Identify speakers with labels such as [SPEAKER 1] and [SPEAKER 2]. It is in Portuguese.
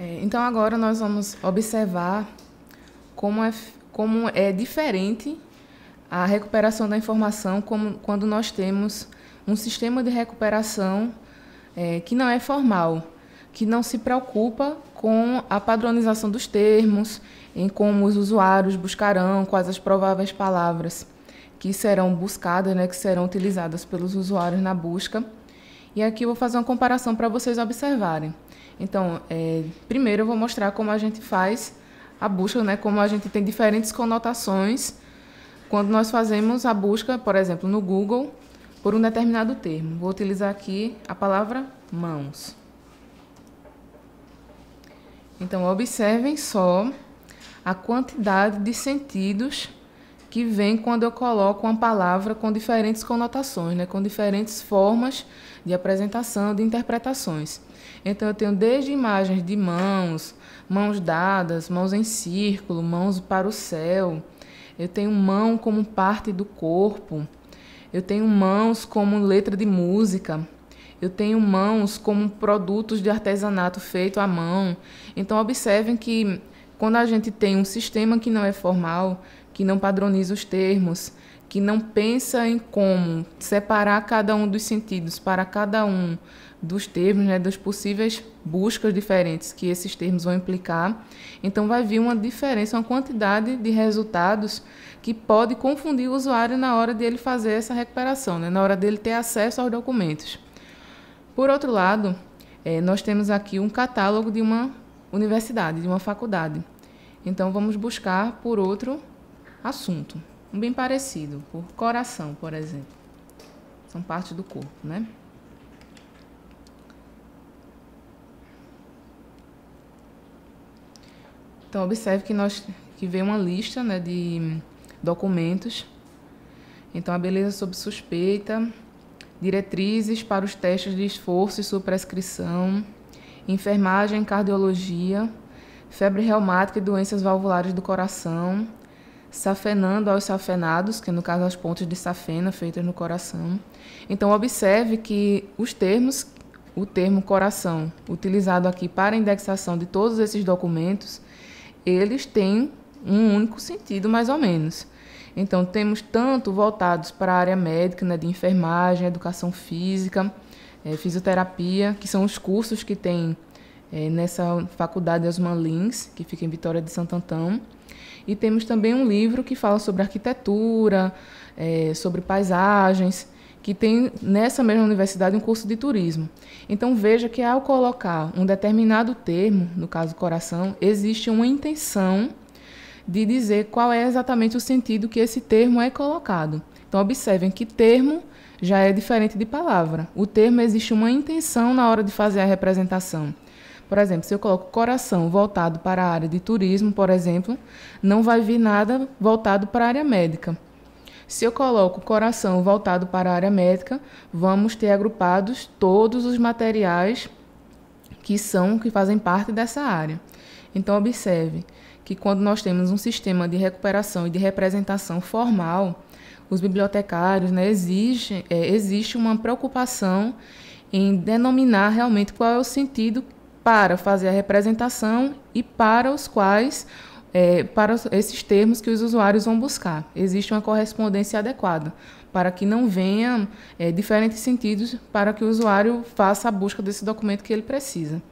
[SPEAKER 1] É, então agora nós vamos observar como é, como é diferente a recuperação da informação como, quando nós temos um sistema de recuperação é, que não é formal, que não se preocupa com a padronização dos termos, em como os usuários buscarão, quais as prováveis palavras que serão buscadas, né, que serão utilizadas pelos usuários na busca. E aqui eu vou fazer uma comparação para vocês observarem. Então, é, primeiro eu vou mostrar como a gente faz a busca, né? Como a gente tem diferentes conotações quando nós fazemos a busca, por exemplo, no Google, por um determinado termo. Vou utilizar aqui a palavra mãos. Então, observem só a quantidade de sentidos que vem quando eu coloco uma palavra com diferentes conotações, né, com diferentes formas de apresentação, de interpretações. Então eu tenho desde imagens de mãos, mãos dadas, mãos em círculo, mãos para o céu. Eu tenho mão como parte do corpo. Eu tenho mãos como letra de música. Eu tenho mãos como produtos de artesanato feito à mão. Então observem que quando a gente tem um sistema que não é formal, que não padroniza os termos, que não pensa em como separar cada um dos sentidos para cada um dos termos, né, das possíveis buscas diferentes que esses termos vão implicar. Então vai vir uma diferença, uma quantidade de resultados que pode confundir o usuário na hora de ele fazer essa recuperação, né, na hora dele ter acesso aos documentos. Por outro lado, é, nós temos aqui um catálogo de uma universidade, de uma faculdade. Então vamos buscar por outro assunto, um bem parecido, por coração, por exemplo. São partes do corpo, né? Então observe que nós que vem uma lista, né, de documentos. Então a beleza sob suspeita, diretrizes para os testes de esforço e sua prescrição enfermagem, cardiologia, febre reumática e doenças valvulares do coração, safenando aos safenados, que no caso as pontes de safena feitas no coração. Então observe que os termos, o termo coração utilizado aqui para indexação de todos esses documentos, eles têm um único sentido mais ou menos. Então temos tanto voltados para a área médica, né, de enfermagem, educação física, é, fisioterapia, que são os cursos que tem é, nessa faculdade Osman Lins, que fica em Vitória de Santo Antão. E temos também um livro que fala sobre arquitetura, é, sobre paisagens, que tem nessa mesma universidade um curso de turismo. Então veja que ao colocar um determinado termo, no caso coração, existe uma intenção de dizer qual é exatamente o sentido que esse termo é colocado. Então observem que termo já é diferente de palavra. O termo existe uma intenção na hora de fazer a representação. Por exemplo, se eu coloco coração voltado para a área de turismo, por exemplo, não vai vir nada voltado para a área médica. Se eu coloco coração voltado para a área médica, vamos ter agrupados todos os materiais que são que fazem parte dessa área. Então observe que quando nós temos um sistema de recuperação e de representação formal, os bibliotecários, né, exige, é, existe uma preocupação em denominar realmente qual é o sentido para fazer a representação e para os quais, é, para esses termos que os usuários vão buscar. Existe uma correspondência adequada para que não venham é, diferentes sentidos para que o usuário faça a busca desse documento que ele precisa.